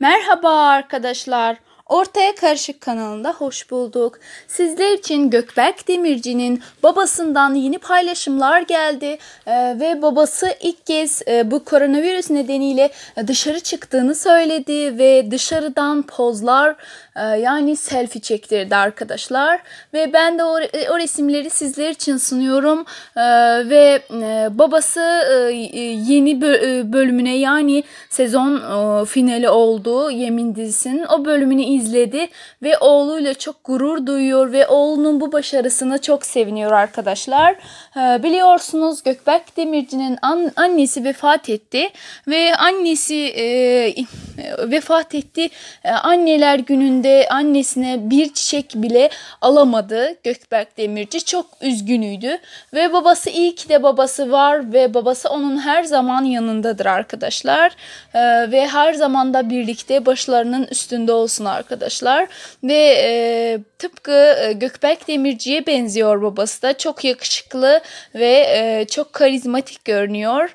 Merhaba arkadaşlar. Ortaya Karışık kanalında hoş bulduk. Sizler için Gökberk Demirci'nin babasından yeni paylaşımlar geldi ee, ve babası ilk kez e, bu koronavirüs nedeniyle e, dışarı çıktığını söyledi ve dışarıdan pozlar e, yani selfie çektirdi arkadaşlar ve ben de o, e, o resimleri sizler için sunuyorum e, ve e, babası e, e yeni bölümüne yani sezon e, finali oldu Yemin dizisinin o bölümünü izleyebilirsiniz izledi ve oğluyla çok gurur duyuyor ve oğlunun bu başarısına çok seviniyor arkadaşlar. Ee, biliyorsunuz Gökberk Demirci'nin annesi vefat etti ve annesi e, ee, vefat etti. Ee, anneler gününde annesine bir çiçek bile alamadı Gökberk Demirci. Çok üzgünüydü ve babası iyi ki de babası var ve babası onun her zaman yanındadır arkadaşlar. Ee, ve her zaman da birlikte başlarının üstünde olsun arkadaşlar. Ve e, tıpkı e, Gökberk Demirci'ye benziyor babası da. Çok yakışıklı ve e, çok karizmatik görünüyor.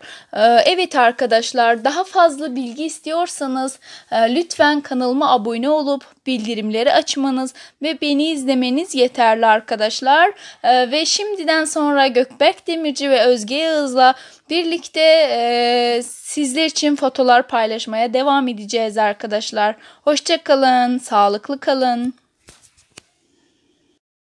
Evet arkadaşlar daha fazla bilgi istiyorsanız ee, lütfen kanalıma abone olup bildirimleri açmanız ve beni izlemeniz yeterli arkadaşlar. Ee, ve şimdiden sonra Gökberk Demirci ve Özge Yağız'la birlikte e, sizler için fotolar paylaşmaya devam edeceğiz arkadaşlar. Hoşçakalın, sağlıklı kalın.